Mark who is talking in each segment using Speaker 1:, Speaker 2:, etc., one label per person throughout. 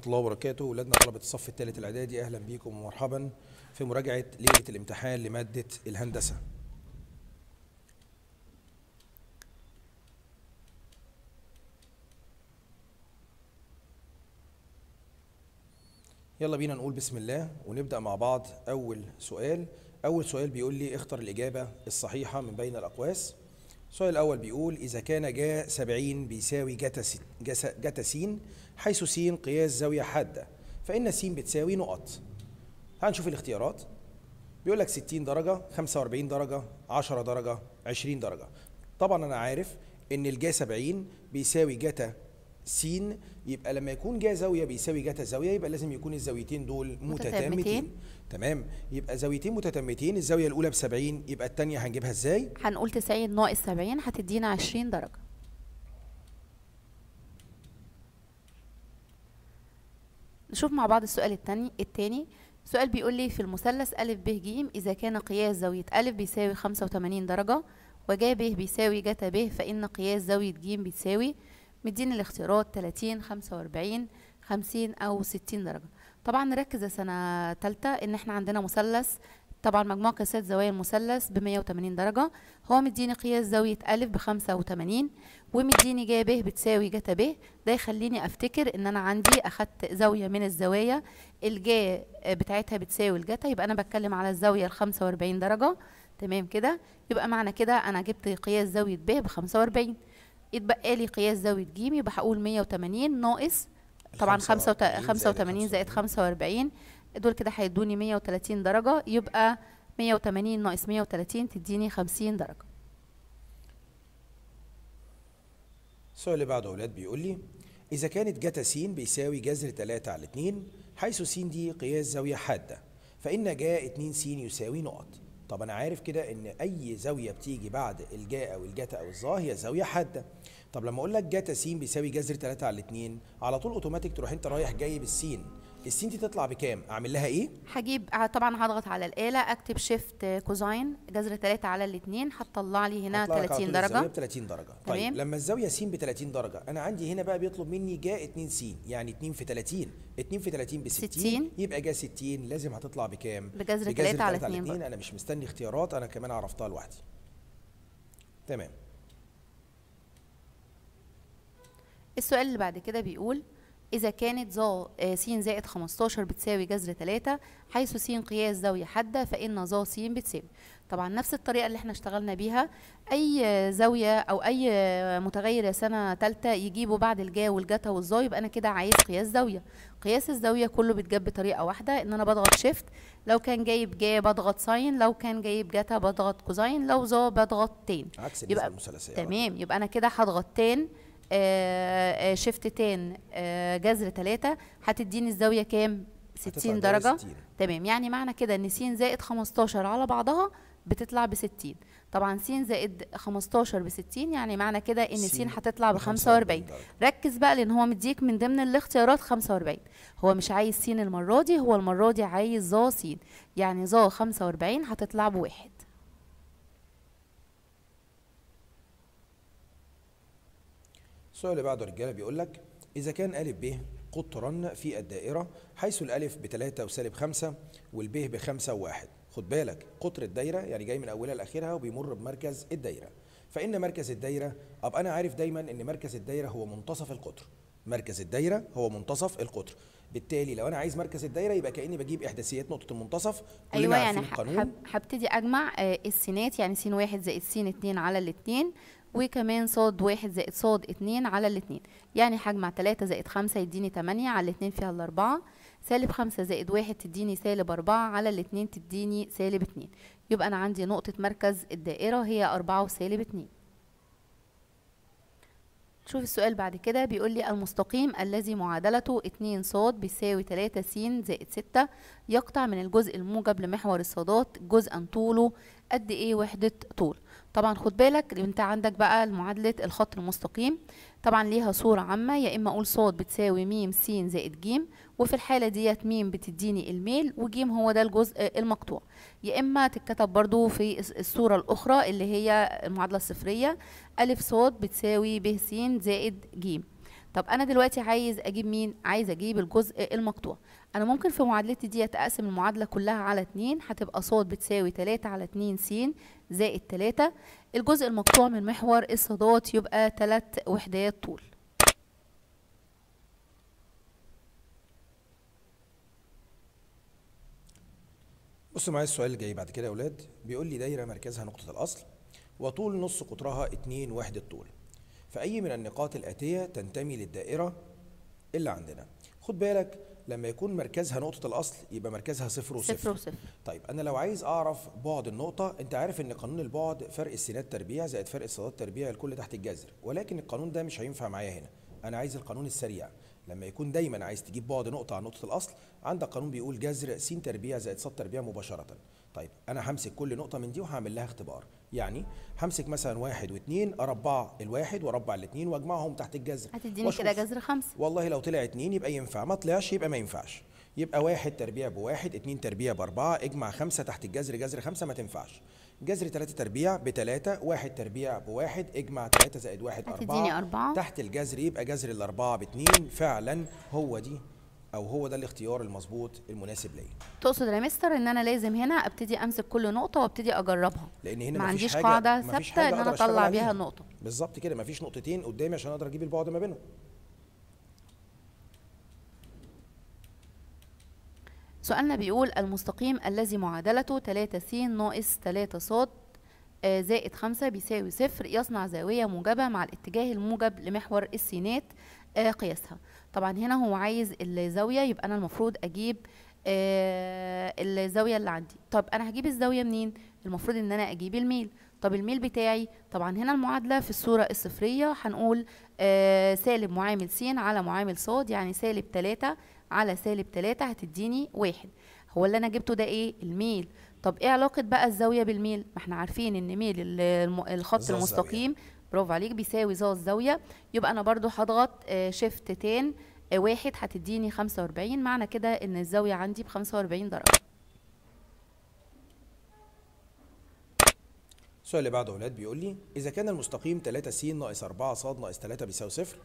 Speaker 1: ورحمه الله وبركاته اولادنا طلبه الصف الثالث الاعدادي اهلا بيكم ومرحبا في مراجعه ليله الامتحان لماده الهندسه يلا بينا نقول بسم الله ونبدا مع بعض اول سؤال اول سؤال بيقول لي اختر الاجابه الصحيحه من بين الاقواس السؤال الأول بيقول إذا كان جا 70 بيساوي جتا جتا سين حيث س قياس زاوية حادة فإن س بتساوي نقط تعال نشوف الاختيارات بيقول لك 60 درجة 45 درجة 10 درجة 20 درجة طبعا أنا عارف إن الجا 70 بيساوي جتا س يبقى لما يكون جا زاويه بيساوي جتا زاويه يبقى لازم يكون الزاويتين دول متتامتين, متتامتين. تمام يبقى زاويتين متتامتين الزاويه الاولى ب 70 يبقى الثانيه هنجيبها ازاي
Speaker 2: هنقول 90 ناقص 70 هتدينا 20 درجه نشوف مع بعض السؤال الثاني الثاني سؤال بيقول لي في المثلث أ ب ج إذا كان قياس زاوية أ بيساوي 85 درجة وجا ب بيساوي جتا ب فإن قياس زاوية ج بتساوي مدين الاختيارات 30 45 50 أو 60 درجة طبعا نركز يا سنة تالتة إن إحنا عندنا مثلث طبعا مجموع قياسات زوايا المثلث ب 180 درجة هو مديني قياس زاوية أ ب 85 ومديني جا ب بتساوي جتا ب ده يخليني أفتكر إن أنا عندي أخدت زاوية من الزوايا الجا بتاعتها بتساوي الجتا يبقى أنا بتكلم على الزاوية ال 45 درجة تمام كده يبقى معنى كده أنا جبت قياس زاوية ب ب 45 اتبقى لي قياس زاوية ج يبقى هقول 180 ناقص طبعا 85 زائد 45 دول كده هيدوني 130 درجة يبقى 180 ناقص 130 تديني 50 درجة
Speaker 1: السؤال اللي بعده أولاد بيقول لي إذا كانت جتا س بيساوي جذر 3 على 2 حيث س دي قياس زاوية حادة فإن جا 2 س يساوي نقط طب أنا عارف كده إن أي زاوية بتيجي بعد الجا أو الجتا أو الظا هي زاوية حادة طب لما أقول لك جتا س بيساوي جذر 3 على 2 على طول أوتوماتيك تروح أنت رايح جاي بالسين السين دي تطلع بكام اعمل لها ايه
Speaker 2: هجيب آه، طبعا هضغط على الاله اكتب شيفت كوزاين جذر 3 على الاثنين هتطلع لي هنا 30 درجه الزاويه ب
Speaker 1: 30 درجه طيب تمام. لما الزاويه س ب 30 درجه انا عندي هنا بقى بيطلب مني جا 2 س يعني 2 في 30 2 في 30 ب 60, 60. يبقى جا 60 لازم هتطلع بكام بجذر 3 على 2 انا مش مستني اختيارات انا كمان عرفتها لوحدي تمام
Speaker 2: السؤال اللي بعد كده بيقول إذا كانت ظا آه، س زائد 15 بتساوي جذر 3 حيث س قياس زاوية حادة فإن ظا س بتساوي طبعا نفس الطريقة اللي احنا اشتغلنا بيها أي زاوية أو أي متغير يا سنة تالتة يجيبه بعد الجا والجتا والظا يبقى أنا كده عايز قياس زاوية قياس الزاوية كله بيتجاب بطريقة واحدة إن أنا بضغط شيفت لو كان جايب جا بضغط ساين لو كان جايب جتا بضغط كوزاين لو ظا بضغط تان عكس يبقى المثلثية تمام يبقى أنا كده هضغط تان شيفت آه، آه، تان آه، جذر 3 هتديني الزاويه كام 60 درجه 60. تمام يعني معنى كده ان س زائد 15 على بعضها بتطلع ب 60 طبعا س زائد 15 ب 60 يعني معنى كده ان س هتطلع ب 45 ركز بقى لان هو مديك من ضمن الاختيارات 45 هو مش عايز س المره دي هو المره دي عايز ظا س يعني ظا 45 هتطلع بواحد
Speaker 1: السؤال اللي بعده رجاله بيقول لك إذا كان أ ب قطرا في الدائرة حيث الألف 3 وسالب 5 والب ب 5 و1 خد بالك قطر الدايرة يعني جاي من أولها لآخرها وبيمر بمركز الدايرة فإن مركز الدايرة أبقى أنا عارف دايما إن مركز الدايرة هو منتصف القطر مركز الدايرة هو منتصف القطر بالتالي لو انا عايز مركز الدايره يبقى كاني بجيب احداثيات نقطه المنتصف ايوه يعني
Speaker 2: هبتدي اجمع آه، السينات يعني سين واحد زائد سين اتنين على الاتنين وكمان صاد واحد زائد صاد اتنين على الاتنين يعني هجمع تلاتة زائد خمسة يديني تمانية على الاتنين فيها الأربعة سالب خمسة زائد واحد تديني سالب أربعة على الاتنين تديني سالب اتنين يبقى أنا عندي نقطة مركز الدائرة هي أربعة وسالب اتنين شوف السؤال بعد كده بيقول لي المستقيم الذي معادلته اتنين صاد بيساوي تلاتة س زائد ستة يقطع من الجزء الموجب لمحور الصادات جزءا طوله قد ايه وحدة طول؟ طبعا خد بالك انت عندك بقى معادله الخط المستقيم طبعا ليها صوره عامه يا اما اقول ص بتساوي م س زائد ج وفي الحاله ديت م بتديني الميل وج هو ده الجزء المقطوع يا اما تتكتب برضو في الصوره الاخرى اللي هي المعادله الصفريه ا ص بتساوي ب س زائد ج طب انا دلوقتي عايز اجيب مين عايز اجيب الجزء المقطوع انا ممكن في معادلتي ديت اقسم المعادله كلها على 2 هتبقى ص بتساوي 3 على 2 س زائد 3 الجزء المقطوع من محور الصادات يبقى 3 وحدات طول
Speaker 1: بصوا معايا السؤال اللي جاي بعد كده يا اولاد بيقول لي دايره مركزها نقطه الاصل وطول نص قطرها 2 وحده طول فاي من النقاط الاتيه تنتمي للدائره اللي عندنا خد بالك لما يكون مركزها نقطه الاصل يبقى مركزها صفر وصفر صفر وصفر طيب انا لو عايز اعرف بعد النقطه انت عارف ان قانون البعد فرق السينات تربيع زائد فرق الصادات تربيع الكل تحت الجذر ولكن القانون ده مش هينفع معايا هنا انا عايز القانون السريع لما يكون دايما عايز تجيب بعد نقطه عن نقطه الاصل عندك قانون بيقول جذر س تربيع زائد ص تربيع مباشره طيب انا همسك كل نقطه من دي وهعمل لها اختبار يعني همسك مثلا واحد واثنين اربعه الواحد واربع الاثنين واجمعهم تحت الجذر هتديني كده جذر خمسه والله لو طلع اثنين يبقى ينفع ما طلعش يبقى ما ينفعش يبقى واحد تربيع بواحد اثنين تربيع باربعة اجمع خمسة تحت الجذر جذر خمسة ما تنفعش جذر ثلاثه تربيع بثلاثه واحد تربيع بواحد اجمع ثلاثه زائد واحد أربعة, أربعة تحت الجذر يبقى جذر الأربعة باتنين فعلا هو دي او هو ده الاختيار المظبوط المناسب ليا
Speaker 2: تقصد يا مستر ان انا لازم هنا ابتدي امسك كل نقطه وابتدي اجربها لان هنا ما عنديش حاجة قاعده ثابته ان انا اطلع بيها النقطه
Speaker 1: بالظبط كده ما فيش نقطتين قدامي عشان اقدر اجيب البعد ما بينهم
Speaker 2: سؤالنا بيقول المستقيم الذي معادلته 3 س ناقص 3 ص آه، زائد 5 بيساوي صفر يصنع زاوية موجبة مع الاتجاه الموجب لمحور السينات آه، قياسها طبعا هنا هو عايز الزاويه يبقى انا المفروض اجيب آه الزاويه اللي عندي طب انا هجيب الزاويه منين المفروض ان انا اجيب الميل طب الميل بتاعي طبعا هنا المعادله في الصوره الصفريه هنقول آه سالب معامل س على معامل ص يعني سالب 3 على سالب 3 هتديني واحد هو اللي انا جبته ده ايه الميل طب ايه علاقه بقى الزاويه بالميل ما احنا عارفين ان ميل الخط المستقيم برافو عليك بيساوي ظا الزاويه يبقى انا برضو هضغط شيفت آه، تان آه، واحد هتديني 45 معنى كده ان الزاويه عندي ب 45 درجه
Speaker 1: السؤال اللي بعده اولاد بيقول لي اذا كان المستقيم 3 س ناقص 4 ص ناقص 3 بيساوي صفر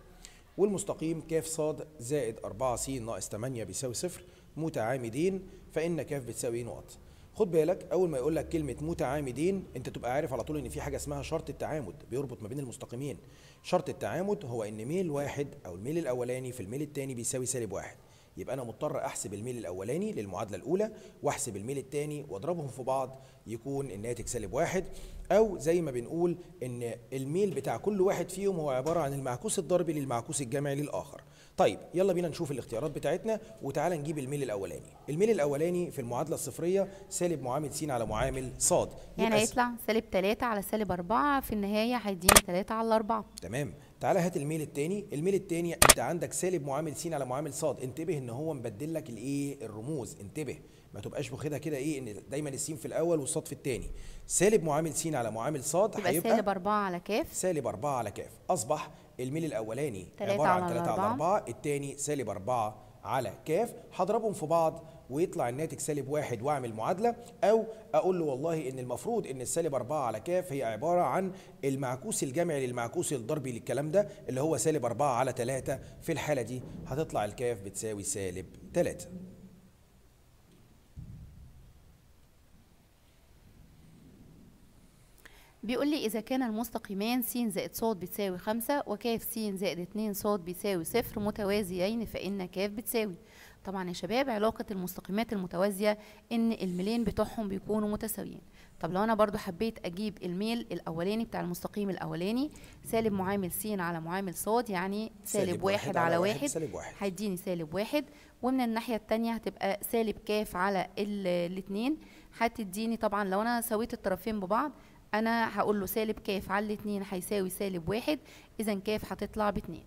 Speaker 1: والمستقيم ك ص زائد 4 س ناقص 8 بيساوي صفر متعامدين فان ك بتساوي نقط خد بالك اول ما يقول لك كلمه متعامدين انت تبقى عارف على طول ان في حاجه اسمها شرط التعامد بيربط ما بين المستقيمين شرط التعامد هو ان ميل واحد او الميل الاولاني في الميل الثاني بيساوي سالب واحد يبقى انا مضطر احسب الميل الاولاني للمعادله الاولى واحسب الميل الثاني واضربهم في بعض يكون الناتج سالب واحد او زي ما بنقول ان الميل بتاع كل واحد فيهم هو عباره عن المعكوس الضربي للمعكوس الجمعي للاخر طيب يلا بينا نشوف الاختيارات بتاعتنا وتعالى نجيب الميل الاولاني الميل الاولاني في المعادله الصفريه سالب معامل س على معامل ص يعني هيطلع
Speaker 2: سالب 3 على سالب 4 في النهايه هيديني 3 على 4
Speaker 1: تمام تعالى هات الميل الثاني الميل الثاني انت عندك سالب معامل س على معامل ص انتبه ان هو مبدل لك الايه الرموز انتبه ما تبقاش واخدها كده ايه ان دايما السين في الاول والصاد في الثاني سالب معامل س على معامل صاد هيبقى سالب
Speaker 2: 4 على كاف
Speaker 1: سالب 4 على كاف اصبح الميل الاولاني عباره عن 3 على 4 الثاني سالب 4 على ك هضربهم في بعض ويطلع الناتج سالب واحد واعمل معادله او اقول له والله ان المفروض ان السالب 4 على كاف هي عباره عن المعكوس الجمعي للمعكوس الضربي للكلام ده اللي هو سالب 4 على 3 في الحاله دي هتطلع الكاف بتساوي سالب 3
Speaker 2: بيقول لي إذا كان المستقيمان س زائد ص بتساوي خمسة وكاف س زائد اتنين ص بيساوي صفر متوازيين فإن كاف بتساوي طبعا يا شباب علاقة المستقيمات المتوازية إن الميلين بتوعهم بيكونوا متساويين طب لو أنا برضو حبيت أجيب الميل الأولاني بتاع المستقيم الأولاني سالب معامل س على معامل ص يعني سالب, واحد, واحد على واحد, واحد سالب واحد هيديني سالب واحد ومن الناحية التانية هتبقى سالب كاف على الاتنين هتديني طبعا لو أنا سويت الطرفين ببعض انا هقول له سالب كاف على الاتنين هيساوي سالب واحد اذا كاف هتطلع باتنين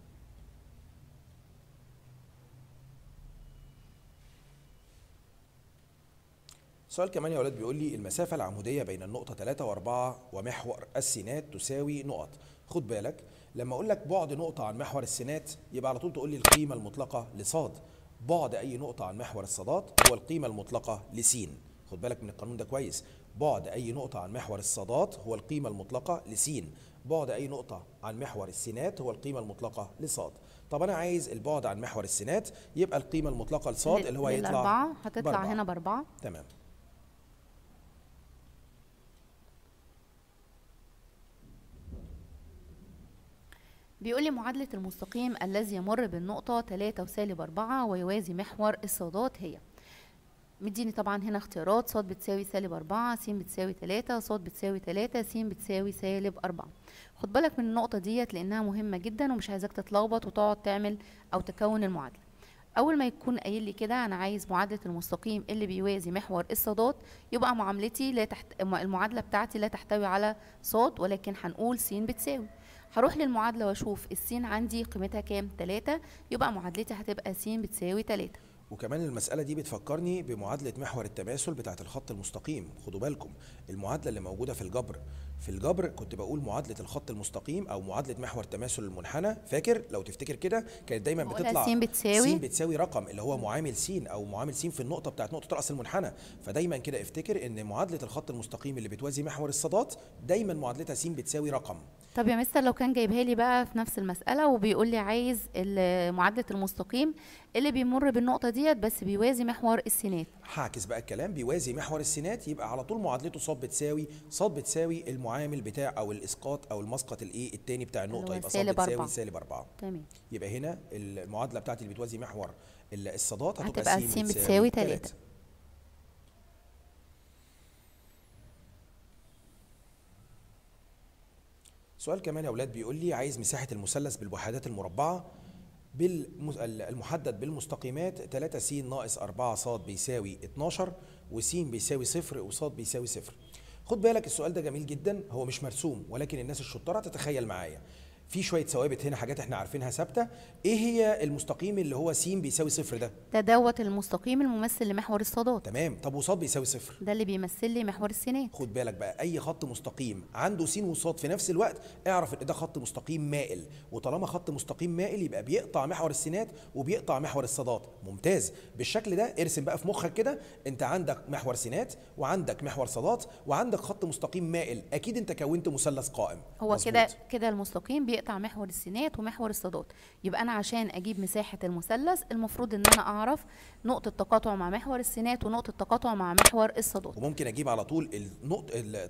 Speaker 1: سؤال كمان يا ولاد بيقول لي المسافة العمودية بين النقطة 3 و4 ومحور السينات تساوي نقط خد بالك لما اقول لك بعد نقطة عن محور السينات يبقى على طول تقول لي القيمة المطلقة لصاد بعد اي نقطة عن محور الصادات هو القيمة المطلقة لسين خد بالك من القانون ده كويس بعد أي نقطة عن محور الصادات هو القيمة المطلقة لسين بعد أي نقطة عن محور السينات هو القيمة المطلقة لصاد طب أنا عايز البعد عن محور السينات يبقى القيمة المطلقة لصاد اللي هو يطلع بأربعة
Speaker 2: هتطلع بربعة. هنا بأربعة تمام بيقول لي معادلة المستقيم الذي يمر بالنقطة 3 وسالب 4 ويوازي محور الصادات هي مديني طبعا هنا اختيارات ص بتساوي سالب أربعة س بتساوي تلاتة ص بتساوي تلاتة س بتساوي سالب أربعة خد بالك من النقطة ديت لأنها مهمة جدا ومش عايزاك تتلخبط وتقعد تعمل أو تكون المعادلة أول ما يكون قايل لي كده أنا عايز معادلة المستقيم اللي بيوازي محور الصادات يبقى معاملتي لا تحت المعادلة بتاعتي لا تحتوي على ص ولكن هنقول س بتساوي هروح للمعادلة وأشوف السين عندي قيمتها كام تلاتة يبقى معادلتي هتبقى س بتساوي تلاتة
Speaker 1: وكمان المسألة دي بتفكرني بمعادلة محور التماثل بتاعة الخط المستقيم خدوا بالكم المعادلة اللي موجودة في الجبر في الجبر كنت بقول معادله الخط المستقيم او معادله محور تماثل المنحنى فاكر لو تفتكر كده كانت دايما بتطلع س بتساوي س بتساوي رقم اللي هو معامل س او معامل س في النقطه بتاعت نقطه راس المنحنى فدايما كده افتكر ان معادله الخط المستقيم اللي بتوازي محور الصادات دايما معادلتها س بتساوي رقم
Speaker 2: طب يا مستر لو كان جايبها لي بقى في نفس المساله وبيقول لي عايز معادله المستقيم إيه اللي بيمر بالنقطه ديت بس بيوازي محور السينات
Speaker 1: هعكس بقى الكلام بيوازي محور السينات يبقى على طول معادلته صاد بتساوي صاد بتساوي المعامل بتاع او الاسقاط او المسقط الايه الثاني بتاع النقطه يبقى صاد بتساوي سالب 4 تمام يبقى هنا المعادله بتاعتي اللي بتوازي محور الصادات هتبقى, هتبقى س بتساوي 3 سؤال كمان يا اولاد بيقول لي عايز مساحه المثلث بالوحدات المربعه المحدد بالمستقيمات 3 س ناقص 4 ص بيساوي 12 وس بيساوي صفر وص بيساوي صفر خد بالك السؤال ده جميل جدا هو مش مرسوم ولكن الناس الشطاره تتخيل معايا في شويه ثوابت هنا حاجات احنا عارفينها ثابته ايه هي المستقيم اللي هو س بيساوي صفر ده
Speaker 2: ده دوت المستقيم الممثل لمحور الصادات
Speaker 1: تمام طب وص بيساوي صفر
Speaker 2: ده اللي بيمثل لي محور السينات
Speaker 1: خد بالك بقى اي خط مستقيم عنده س وص في نفس الوقت اعرف ان ده خط مستقيم مائل وطالما خط مستقيم مائل يبقى بيقطع محور السينات وبيقطع محور الصادات ممتاز بالشكل ده ارسم بقى في مخك كده انت عندك محور سينات وعندك محور صادات وعندك خط مستقيم مائل اكيد انت كونت مثلث قائم
Speaker 2: هو كده كده المستقيم بي بيقطع محور السينات ومحور الصادات يبقى انا عشان اجيب مساحه المثلث المفروض ان انا اعرف نقطه تقاطع مع محور السينات ونقطه تقاطع مع محور الصادات
Speaker 1: وممكن اجيب على طول النقط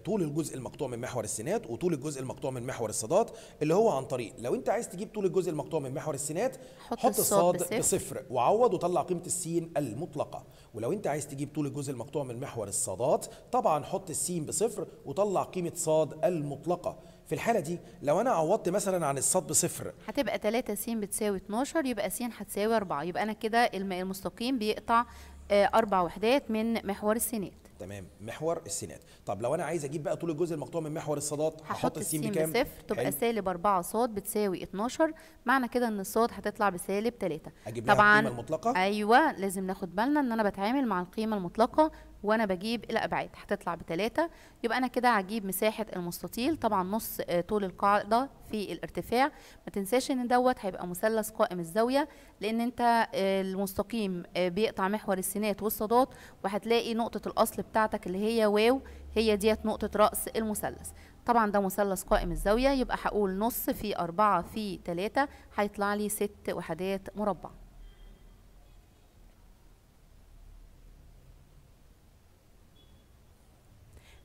Speaker 1: طول الجزء المقطوع من محور السينات وطول الجزء المقطوع من محور الصادات اللي هو عن طريق لو انت عايز تجيب طول الجزء المقطوع من محور السينات حط, حط الصاد بصفر. بصفر وعوض وطلع قيمه السين المطلقه ولو انت عايز تجيب طول الجزء المقطوع من محور الصادات طبعا حط السين بصفر وطلع قيمه صاد المطلقه في الحاله دي لو انا عوضت مثلا عن الصاد بصفر
Speaker 2: هتبقى 3 س بتساوي 12 يبقى س هتساوي 4 يبقى انا كده المستقيم بيقطع آه، اربع وحدات من محور السينات
Speaker 1: تمام محور السينات طب لو انا عايز اجيب بقى طول الجزء المقطوع من محور الصادات هحط السين بكام بصفر تبقى سالب
Speaker 2: 4 ص بتساوي 12 معنى كده ان الصاد هتطلع بسالب 3 اجيب لها طبعا القيمه المطلقه ايوه لازم ناخد بالنا ان انا بتعامل مع القيمه المطلقه وانا بجيب الابعاد هتطلع بتلاتة يبقى انا كده هجيب مساحه المستطيل طبعا نص آه، طول القاعده في الارتفاع ما تنساش ان دوت هيبقى مثلث قائم الزاويه لان انت آه، المستقيم آه، بيقطع محور السينات والصادات وهتلاقي نقطه الاصل بتاعتك اللي هي واو هي ديت نقطه راس المثلث طبعا ده مثلث قائم الزاويه يبقى هقول نص في أربعة في تلاتة هيطلع لي ست وحدات مربع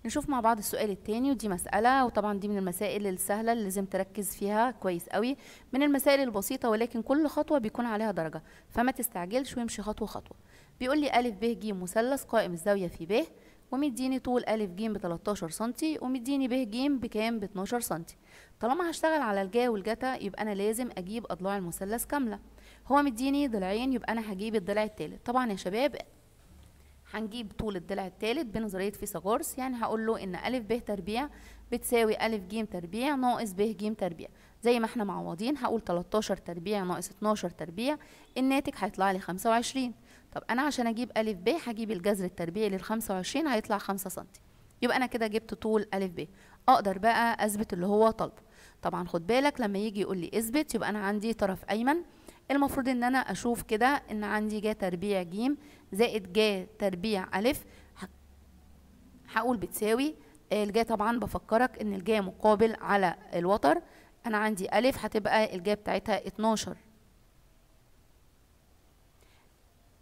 Speaker 2: نشوف مع بعض السؤال الثاني ودي مسألة وطبعا دي من المسائل السهلة اللي لازم تركز فيها كويس قوي من المسائل البسيطة ولكن كل خطوة بيكون عليها درجة فما تستعجلش وامشي خطوة خطوة بيقول لي أ ب ج مثلث قائم الزاوية في ب ومديني طول أ ج ب 13 سم ومديني ب ج بكام ب 12 سم طالما هشتغل على الجا والجتا يبقى أنا لازم أجيب أضلاع المثلث كاملة هو مديني ضلعين يبقى أنا هجيب الضلع التالت طبعا يا شباب هنجيب طول الضلع الثالث بنظريه فيثاغورس يعني هقول له ان ا ب تربيع بتساوي ا ج تربيع ناقص ب ج تربيع زي ما احنا معوضين هقول 13 تربيع ناقص 12 تربيع الناتج هيطلع لي 25 طب انا عشان اجيب ا ب هجيب الجذر التربيعي لل 25 هيطلع 5 سم يبقى انا كده جبت طول ا ب اقدر بقى اثبت اللي هو طلبه طبعا خد بالك لما يجي يقول لي اثبت يبقى انا عندي طرف ايمن المفروض ان انا اشوف كده ان عندي جا تربيع ج زائد جا تربيع ا هقول بتساوي آه، الجا طبعا بفكرك ان الجا مقابل على الوتر انا عندي ا هتبقى الجا بتاعتها اتناشر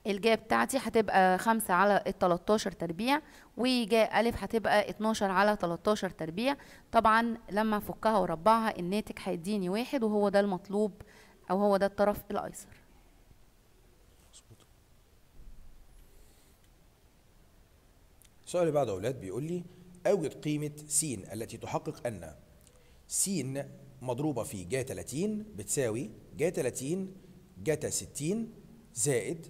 Speaker 2: الجا بتاعتي هتبقى خمسة على التلاتاشر تربيع وجا أ هتبقى اتناشر على تلاتاشر تربيع طبعا لما افكها واربعها الناتج هيديني واحد وهو ده المطلوب أو هو ده الطرف الأيسر
Speaker 1: سؤال بعض أولاد بيقول لي أوجد قيمة س التي تحقق أن س مضروبة في جا 30 بتساوي جا 30 جتا 60 زائد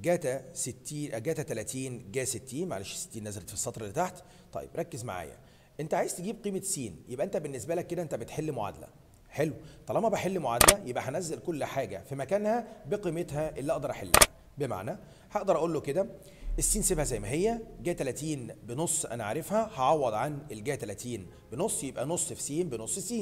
Speaker 1: جتا 60 جتا 30 جا 60 معلش 60 نزلت في السطر اللي تحت طيب ركز معايا انت عايز تجيب قيمه س يبقى انت بالنسبه لك كده انت بتحل معادله حلو طالما بحل معادله يبقى هنزل كل حاجه في مكانها بقيمتها اللي اقدر احلها بمعنى هقدر اقول له كده السين سيبها زي ما هي جا 30 بنص انا عارفها هعوض عن الجا 30 بنص يبقى نص في س بنص س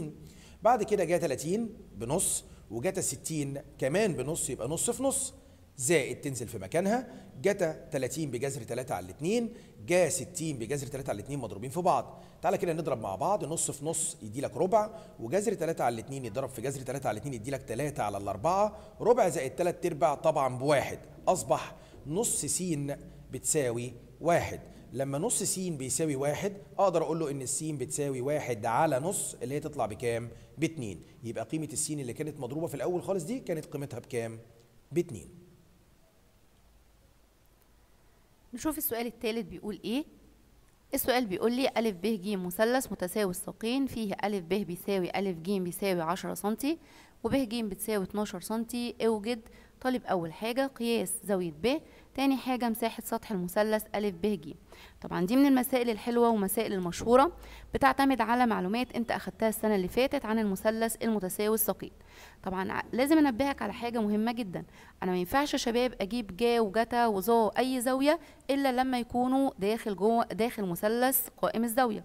Speaker 1: بعد كده جا 30 بنص وجتا 60 كمان بنص يبقى نص في نص زائد تنزل في مكانها جتا 30 بجذر 3 على 2 جا 60 بجذر 3 على 2 مضروبين في بعض تعالى كده نضرب مع بعض نص في نص يدي لك ربع وجذر 3 على 2 يتضرب في جذر 3 على 2 يدي لك 3 على الأربعة ربع زائد 3 ارباع طبعا بواحد أصبح نص س بتساوي واحد لما نص س بيساوي واحد اقدر اقول له ان الس بتساوي واحد على نص اللي هي تطلع بكام؟ باتنين يبقى قيمة الس اللي كانت مضروبة في الأول خالص دي كانت قيمتها بكام؟ باتنين
Speaker 2: نشوف السؤال الثالث بيقول ايه السؤال بيقول لي أ ب ج مثلث متساوي الساقين فيه أ ب بيساوي أ ج بيساوي 10 سم وب ج بتساوي 12 سم اوجد طالب أول حاجة قياس زاوية ب تاني حاجة مساحة سطح المثلث أ ب ج طبعا دي من المسائل الحلوة ومسائل المشهورة بتعتمد على معلومات أنت أخدتها السنة اللي فاتت عن المثلث المتساوي الثقيل طبعا لازم أنبهك على حاجة مهمة جدا أنا ما ينفعش يا شباب أجيب جا وجتا وظا أي زاوية إلا لما يكونوا داخل جوه داخل مثلث قائم الزاوية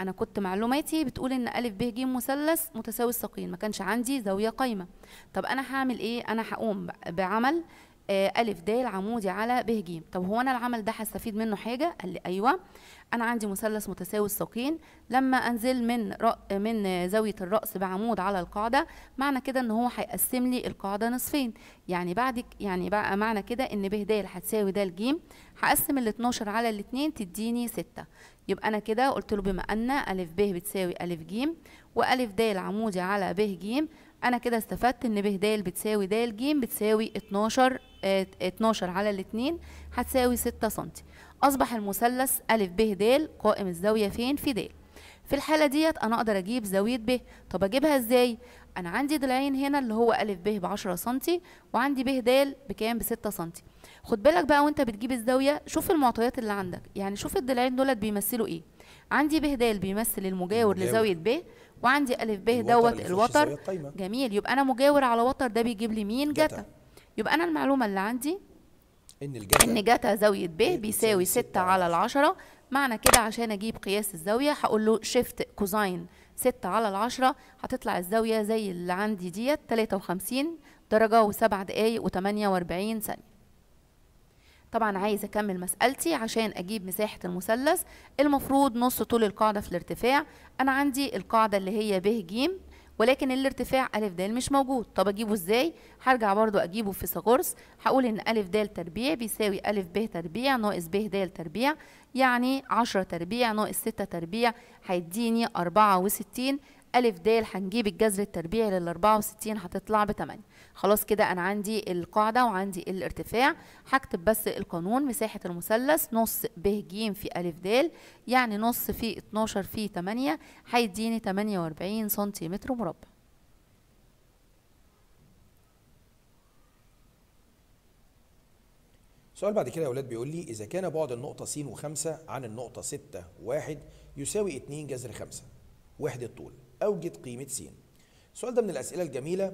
Speaker 2: أنا كنت معلوماتي بتقول إن أ ب ج مثلث متساوي الثقيل ما كانش عندي زاوية قايمة طب أنا هعمل إيه أنا هقوم بعمل آه، ألف د عمودي على ب ج طب هو أنا العمل ده هستفيد منه حاجة؟ قال لي أيوه أنا عندي مثلث متساوي الساقين لما أنزل من من زاوية الرأس بعمود على القاعدة معنى كده إن هو هيقسم لي القاعدة نصفين يعني بعد يعني بقى معنى كده إن ب د هتساوي د ج هقسم ال 12 على ال 2 تديني 6 يبقى أنا كده قلت له بما أن أ ب بتساوي أ ج ا د عمودي على ب ج انا كده استفدت ان ب د بتساوي د ج بتساوي 12 اتناشر 12 آه، على الاتنين هتساوي 6 سم اصبح المثلث ا ب د قائم الزاويه فين في د في الحاله ديت انا اقدر اجيب زاويه ب طب اجيبها ازاي انا عندي ضلعين هنا اللي هو ا ب ب 10 سم وعندي ب د بكام ب 6 سم خد بالك بقى وانت بتجيب الزاويه شوف المعطيات اللي عندك يعني شوف الضلعين دولت بيمثلوا ايه عندي ب د بيمثل المجاور لزاويه ب وعندي الف ب دوت الوتر جميل يبقى انا مجاور على وتر ده بيجيب لي مين جتا. يبقى انا المعلومه اللي عندي
Speaker 1: ان الجتا ان
Speaker 2: جتا زاويه ب بيساوي 6 على 10 معنى كده عشان اجيب قياس الزاويه هقول له شيفت كوزاين 6 على 10 هتطلع الزاويه زي اللي عندي ديت 53 درجه و7 دقائق و48 ثانيه طبعا عايز اكمل مسألتي عشان اجيب مساحة المثلث المفروض نص طول القاعدة في الارتفاع انا عندي القاعدة اللي هي ب ج ولكن الارتفاع أ د مش موجود طب اجيبه ازاي هرجع برضو اجيبه في فيثاغورس هقول ان أ د تربيع بيساوي أ ب تربيع ناقص ب د تربيع يعني 10 تربيع ناقص 6 تربيع هيديني 64 أ د هنجيب الجذر التربيعي لل 64 هتطلع ب 8 خلاص كده انا عندي القاعده وعندي الارتفاع هكتب بس القانون مساحه المثلث نص ب ج في ا د يعني نص في 12 في 8 هيديني 48 سنتيمتر مربع
Speaker 1: سؤال بعد كده يا اولاد بيقول لي اذا كان بعد النقطه س و5 عن النقطه 6 1 يساوي 2 جذر 5 وحده طول اوجد قيمه س السؤال ده من الاسئله الجميله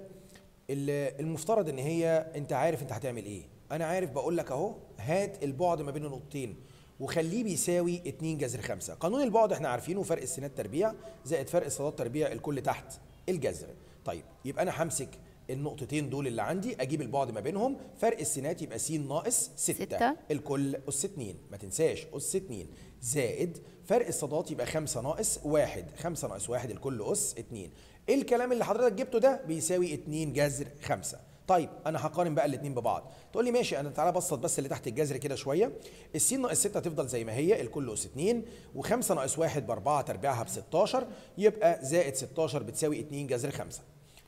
Speaker 1: المفترض ان هي انت عارف انت هتعمل ايه انا عارف بقول لك اهو هات البعد ما بين النقطتين وخليه بيساوي 2 جذر 5 قانون البعد احنا عارفينه فرق السينات تربيع زائد فرق الصادات تربيع الكل تحت الجذر طيب يبقى انا همسك النقطتين دول اللي عندي اجيب البعد ما بينهم فرق السينات يبقى س ناقص 6 الكل اس 2 ما تنساش اس 2 زائد فرق الصادات يبقى 5 ناقص 1 5 ناقص 1 الكل اس 2 الكلام اللي حضرتك جبته ده بيساوي 2 جذر 5 طيب انا هقارن بقى الاثنين ببعض تقول لي ماشي انا تعالى بسط بس اللي تحت الجذر كده شويه الس ناقص 6 تفضل زي ما هي الكل اس 2 و5 ناقص 1 ب 4 تربيعها ب 16 يبقى زائد 16 بتساوي 2 جذر 5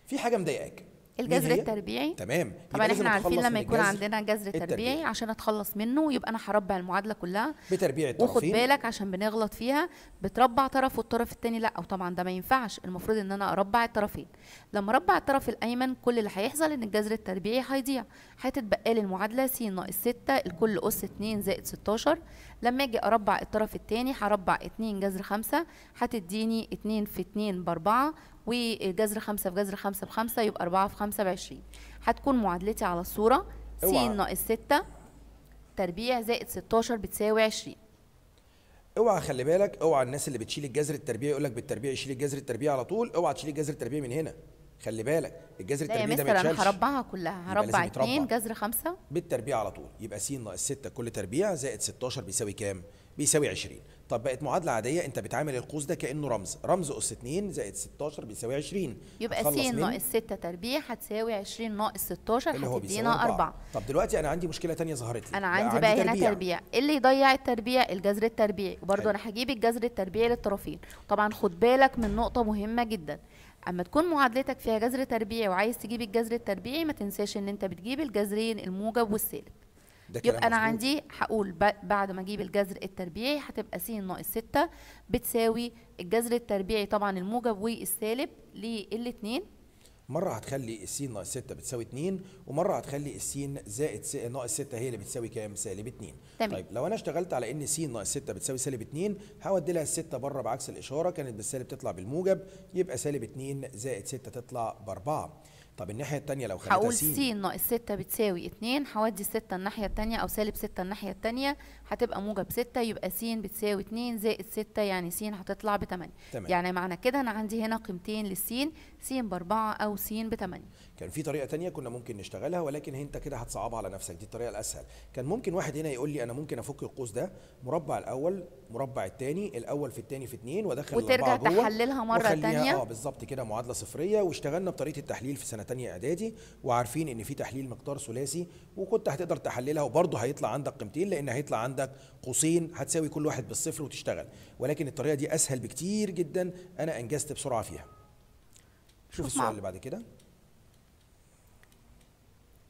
Speaker 2: في حاجه مضايقاك الجذر التربيعي تمام طبعا احنا عارفين لما يكون عندنا جذر تربيعي عشان اتخلص منه يبقى انا هربع المعادله كلها بتربيع الطرفين وخد بالك عشان بنغلط فيها بتربع طرف والطرف الثاني لا وطبعا ده ما ينفعش المفروض ان انا اربع الطرفين لما اربع الطرف الايمن كل اللي هيحصل ان الجذر التربيعي هيضيع هتتبقى لي المعادله س ناقص 6 الكل اس 2 زائد 16 لما اجي اربع الطرف الثاني هربع 2 جذر 5 هتديني 2 في 2 ب 4 وجذر 5 في جذر 5 ب 5 يبقى 4 في 5 ب 20 هتكون معادلتي على الصوره س ناقص 6 تربيع زائد 16 بتساوي 20
Speaker 1: اوعى خلي بالك اوعى الناس اللي بتشيل الجذر التربيعي يقول لك بالتربيع يشيل الجذر التربيعي على طول اوعى تشيل الجذر التربيعي من هنا خلي بالك الجذر التربيعي ده ما يتشالش هربعها
Speaker 2: كلها هربع 2 جذر 5
Speaker 1: بالتربيع على طول يبقى س ناقص 6 كل تربيع زائد 16 بيساوي كام؟ بيساوي 20 طب بقت معادله عاديه انت بتعامل القوس ده كانه رمز رمز اس 2 زائد 16 بيساوي 20
Speaker 2: يبقى س ناقص 6 تربيع هتساوي 20 ناقص 16 هتدينا 4
Speaker 1: طب دلوقتي انا عندي مشكله ثانيه ظهرت لي انا عندي بقى, عندي بقى تربيع. هنا تربيع
Speaker 2: اللي يضيع التربيع الجذر التربيعي وبرده انا هجيب الجذر التربيعي للطرفين طبعا خد بالك من نقطه مهمه جدا اما تكون معادلتك فيها جذر تربيعي وعايز تجيب الجذر التربيعي ما تنساش ان انت بتجيب الجذرين الموجب والسالب
Speaker 1: يبقى انا عندي
Speaker 2: هقول بعد ما اجيب الجذر التربيعي هتبقى س ناقص 6 بتساوي الجذر التربيعي طبعا الموجب والسالب للاثنين
Speaker 1: مره هتخلي السين ناقص 6 بتساوي 2 ومره هتخلي السين زائد س... ناقص 6 هي اللي بتساوي كام سالب 2 تمام. طيب لو انا اشتغلت على ان س ناقص 6 بتساوي سالب 2 هودي لها ال6 بره بعكس الاشاره كانت بالسالب تطلع بالموجب يبقى سالب 2 زائد 6 تطلع ب 4 طب الناحيه الثانيه لو خليتها هقول س
Speaker 2: ناقص 6 بتساوي 2 هودي 6 الناحيه الثانيه او سالب 6 الناحيه الثانيه هتبقى موجب 6 يبقى س بتساوي 2 زائد 6 يعني س هتطلع ب 8 تمام. يعني معنى كده انا عندي هنا قيمتين للس س ب 4 او س ب 8
Speaker 1: كان في طريقه ثانيه كنا ممكن نشتغلها ولكن انت كده هتصعبها على نفسك دي الطريقه الاسهل كان ممكن واحد هنا يقول لي انا ممكن افك القوس ده مربع الاول المربع الثاني الاول في الثاني في اثنين وادخل وترجع تحللها مره ثانيه اه بالظبط كده معادله صفريه واشتغلنا بطريقه التحليل في سنه ثانيه اعدادي وعارفين ان في تحليل مقدار ثلاثي وكنت هتقدر تحللها وبرضه هيطلع عندك قيمتين لان هيطلع عندك قوسين هتساوي كل واحد بالصفر وتشتغل ولكن الطريقه دي اسهل بكتير جدا انا انجزت بسرعه فيها شوف السؤال اللي بعد كده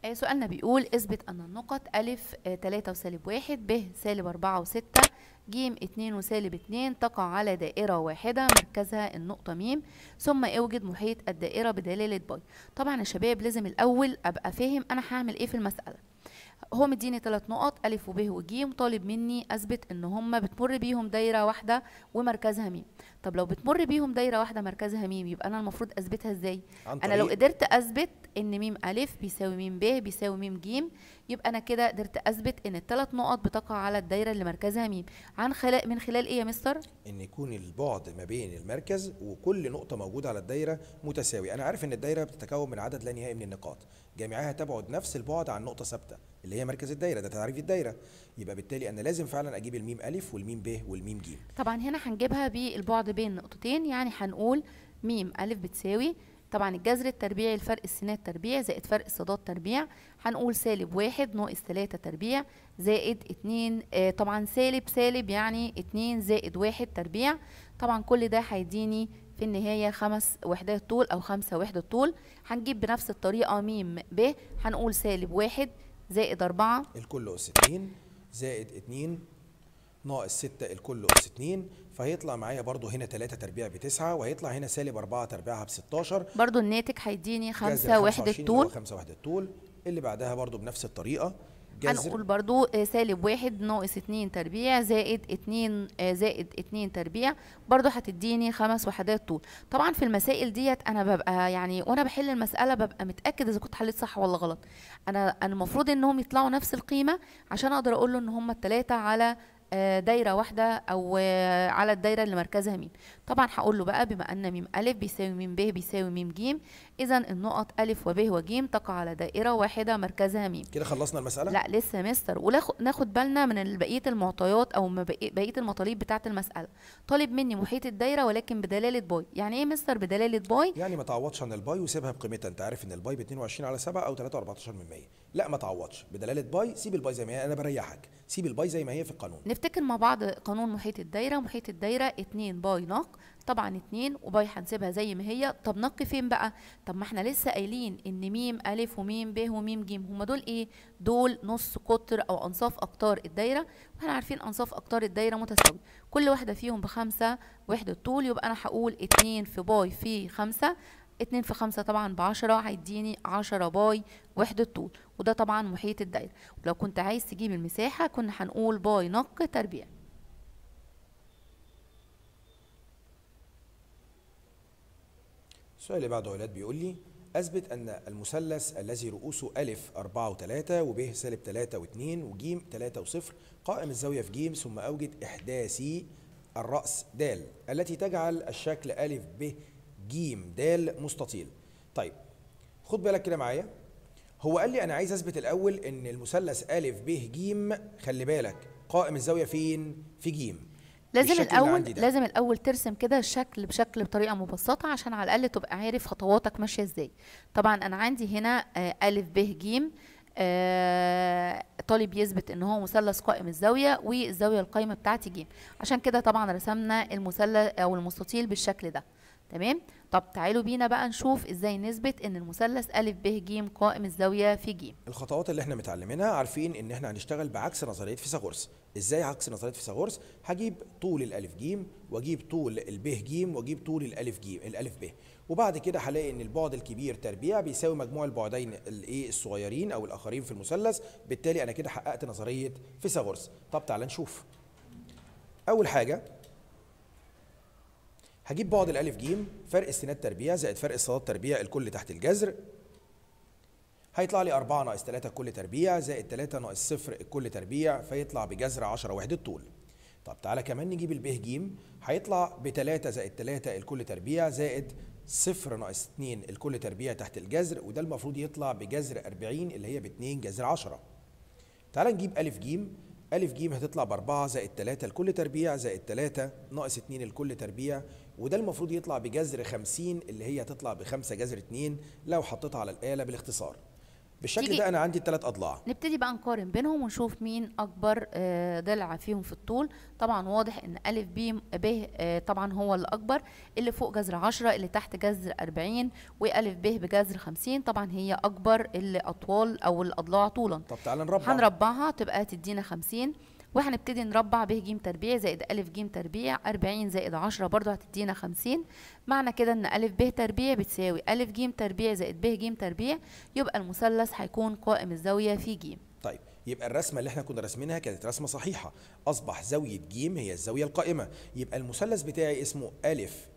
Speaker 2: آه، سؤالنا بيقول اثبت ان النقط أ 3 وسالب 1 ب سالب 4 و6 ج 2 وسالب 2 تقع على دائرة واحدة مركزها النقطة م ثم اوجد محيط الدائرة بدلالة باي طبعا يا شباب لازم الأول أبقى فاهم أنا هعمل إيه في المسألة هو مديني ثلاث نقط ألف وب وجيم طالب مني أثبت إن هما بتمر بيهم دايرة واحدة ومركزها ميم طب لو بتمر بيهم دايرة واحدة مركزها ميم يبقى أنا المفروض أثبتها إزاي أنا لو قدرت أثبت إن ميم ألف بيساوي ميم ب بيساوي ميم ج يبقى أنا كده قدرت أثبت إن الثلاث نقط بتقع على الدايرة اللي مركزها ميم عن خلال من خلال إيه يا مستر؟
Speaker 1: إن يكون البعد ما بين المركز وكل نقطة موجودة على الدايرة متساوي أنا عارف إن الدايرة بتتكون من عدد لا نهائي من النقاط جميعها تبعد نفس البعد عن نقطة ثابتة اللي هي مركز الدايره ده تعريف الدايره يبقى بالتالي انا لازم فعلا اجيب الميم الف والميم ب والميم ج
Speaker 2: طبعا هنا هنجيبها بالبعد بين نقطتين يعني هنقول ميم الف بتساوي طبعا الجذر التربيعي لفرق السينات تربيع زائد فرق الصادات تربيع هنقول سالب واحد ناقص تلاتة تربيع زائد اتنين آه طبعا سالب سالب يعني اتنين زائد واحد تربيع طبعا كل ده هيديني في النهاية خمس وحدات طول أو خمسة وحدة طول هنجيب بنفس الطريقة ميم ب هنقول سالب واحد زائد 4
Speaker 1: الكل أس 2 زائد 2 ناقص 6 الكل أس 2 فهيطلع معايا برضو هنا 3 تربيع ب 9 وهيطلع هنا سالب 4 تربيعها ب 16
Speaker 2: برضو الناتج هيديني 5 وحدة طول
Speaker 1: 5 وحدة طول اللي بعدها برضو بنفس الطريقة هنقول
Speaker 2: برضو آه، سالب واحد ناقص اتنين تربيع زائد اتنين آه، زائد اتنين تربيع برضو هتديني خمس وحدات طول طبعا في المسائل ديت انا ببقى يعني وانا بحل المساله ببقى متاكد اذا كنت حليت صح ولا غلط انا المفروض انهم يطلعوا نفس القيمه عشان اقدر اقول له ان هم التلاتة على آه، دايره واحده او آه، على الدايره اللي مركزها مين طبعا هقول له بقى بما ان ميم الف بيساوي ميم ب بيساوي ميم ج اذا النقط الف وب وجيم تقع على دائره واحده مركزها ميم كده
Speaker 1: خلصنا المساله لا
Speaker 2: لسه مستر وناخد بالنا من بقيه المعطيات او بقيه المطالب بتاعه المساله طالب مني محيط الدايره ولكن بدلاله باي يعني ايه مستر بدلاله باي
Speaker 1: يعني ما تعوضش عن الباي وسيبها بقيمتها انت عارف ان الباي ب 22 على 7 او 3 14 من 100 لا ما تعوضش بدلاله باي سيب الباي زي ما هي انا بريحك سيب الباي زي ما هي في القانون
Speaker 2: نفتكر مع بعض قانون محيط الدايره محيط الدايره 2 باي ناق طبعا 2 وباي هنسيبها زي ما هي طب نق فين بقى طب ما احنا لسه قايلين ان ميم الف وميم ب وميم ج هم دول ايه دول نص قطر او انصاف اقطار الدايره واحنا عارفين انصاف اقطار الدايره متساويه كل واحده فيهم بخمسة وحده طول يبقى انا هقول 2 في باي في 5 اتنين في خمسة طبعا بعشرة هيديني عشرة باي وحدة طول وده طبعا محيط الدايرة ولو كنت عايز تجيب المساحة كنا هنقول باي نق تربيع
Speaker 1: السؤال اللي بعده اولاد بيقول لي أثبت أن المثلث الذي رؤوسه ألف 4 و 3 وب سالب 3 و 2 وج 3 و 0 قائم الزاوية في ج ثم أوجد إحداثي الرأس د التي تجعل الشكل ألف ب ج د مستطيل طيب خد بالك كده معايا هو قال لي انا عايز اثبت الاول ان المثلث ا ب ج خلي بالك قائم الزاويه فين في ج لازم الاول لازم
Speaker 2: الاول ترسم كده الشكل بشكل بطريقه مبسطه عشان على الاقل تبقى عارف خطواتك ماشيه ازاي طبعا انا عندي هنا ا ب ج آه طالب يثبت ان هو مثلث قائم الزاويه والزاويه القايمه بتاعتي ج عشان كده طبعا رسمنا المثلث او المستطيل بالشكل ده تمام طب تعالوا بينا بقى نشوف ازاي نثبت ان المثلث ا ب ج قائم الزاويه في ج
Speaker 1: الخطوات اللي احنا متعلمينها عارفين ان احنا هنشتغل بعكس نظريه فيثاغورس ازاي عكس نظريه فيثاغورس هجيب طول الالف ج واجيب طول الب ج واجيب طول الالف ج الالف ب وبعد كده هلاقي ان البعد الكبير تربيع بيساوي مجموع البعدين الايه الصغيرين او الاخرين في المثلث بالتالي انا كده حققت نظريه فيثاغورس طب تعالى نشوف اول حاجه هجيب بعد الالف جيم فرق السينات تربيع زائد فرق الصادات تربيع الكل تحت الجذر هيطلع لي 4 ناقص 3 الكل تربيع زائد 3 ناقص 0 الكل تربيع فيطلع بجذر 10 وحدة طول طب تعالى كمان نجيب الب ج هيطلع ب 3 زائد 3 الكل تربيع زائد 0 ناقص 2 الكل تربيع تحت الجذر وده المفروض يطلع بجذر 40 اللي هي ب 2 جذر 10 تعالى نجيب أ ج أ ج هتطلع ب 4 زائد 3 الكل تربيع زائد 3 ناقص 2 الكل تربيع وده المفروض يطلع بجذر 50 اللي هي تطلع بخمسة جذر 2 لو حطيتها على الآلة بالاختصار بالشكل ده انا عندي الثلاث اضلاع
Speaker 2: نبتدي بقى نقارن بينهم ونشوف مين اكبر آه، ضلع فيهم في الطول طبعا واضح ان الف ب ب آه، طبعا هو الاكبر اللي فوق جذر 10 اللي تحت جذر 40 ا ب بجذر 50 طبعا هي اكبر الاطوال او الاضلاع طولا طب تعالى نربع هنربعها تبقى تدينا 50 وهنبتدي نربع ب ج تربيع زائد أ ج تربيع 40 زائد 10 برضو هتدينا 50 معنى كده إن أ ب تربيع بتساوي أ ج تربيع زائد ب ج تربيع يبقى المثلث هيكون قائم الزاوية في ج
Speaker 1: طيب يبقى الرسمة اللي احنا كنا راسمينها كانت رسمة صحيحة أصبح زاوية ج هي الزاوية القائمة يبقى المثلث بتاعي اسمه أ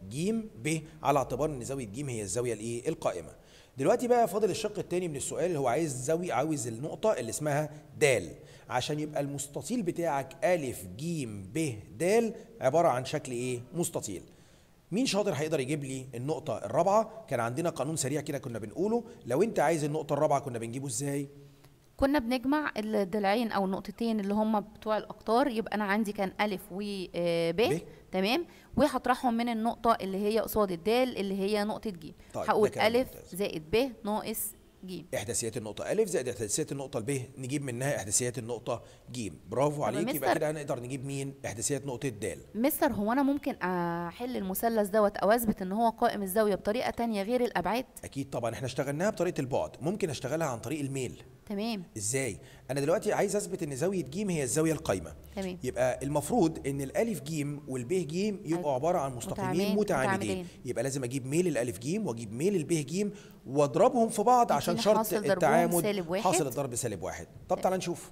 Speaker 1: ج ب على اعتبار إن زاوية ج هي الزاوية الإيه القائمة دلوقتي بقى فاضل الشق الثاني من السؤال اللي هو عايز زاوية عاوز النقطة اللي اسمها د عشان يبقى المستطيل بتاعك ألف جيم ب د عبارة عن شكل إيه؟ مستطيل مين شاطر هيقدر يجيب لي النقطة الرابعة؟ كان عندنا قانون سريع كده كنا بنقوله لو أنت عايز النقطة الرابعة كنا بنجيبه إزاي؟
Speaker 2: كنا بنجمع الضلعين او النقطتين اللي هم بتوع الاقطار يبقى انا عندي كان الف و آه، ب تمام وهطرحهم من النقطه اللي هي قصاد الدال اللي هي نقطه ج طيب هقول الف زائد ب ناقص ج
Speaker 1: احداثيات النقطه ا زائد احداثيات النقطه ب نجيب منها احداثيات النقطه ج برافو عليك يبقى كده هنقدر نجيب مين احداثيات نقطه د
Speaker 2: مستر هو انا ممكن احل المثلث دوت او اثبت ان هو قائم الزاويه بطريقه تانية غير الابعاد
Speaker 1: اكيد طبعا احنا اشتغلناها بطريقه البعد ممكن اشتغلها عن طريق الميل تمام ازاي انا دلوقتي عايز اثبت ان زاويه ج هي الزاويه القايمه تمام يبقى المفروض ان الالف ج والب ج يبقوا أيوة. عباره عن مستقيمين متعامدين. متعامدين يبقى لازم اجيب ميل الالف ج واجيب ميل الب ج واضربهم في بعض عشان شرط التعامد حاصل الضرب سالب واحد طب تعالى نشوف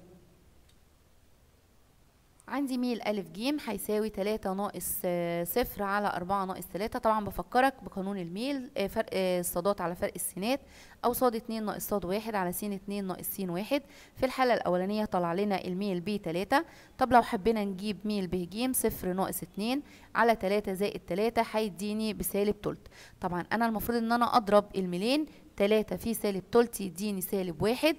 Speaker 2: عندي ميل ألف جيم هيساوي تلاتة ناقص آه، صفر على أربعة ناقص تلاتة طبعا بفكرك بقانون الميل آه، فرق آه، الصادات على فرق السينات أو صاد اتنين ناقص صاد واحد على سين اتنين ناقص سين واحد في الحالة الأولانية طلع لنا الميل ب تلاتة طب لو حبينا نجيب ميل ب جيم صفر ناقص اتنين على تلاتة زائد تلاتة هيديني بسالب تلت طبعا أنا المفروض إن أنا أضرب الميلين تلاتة في سالب تلت يديني سالب واحد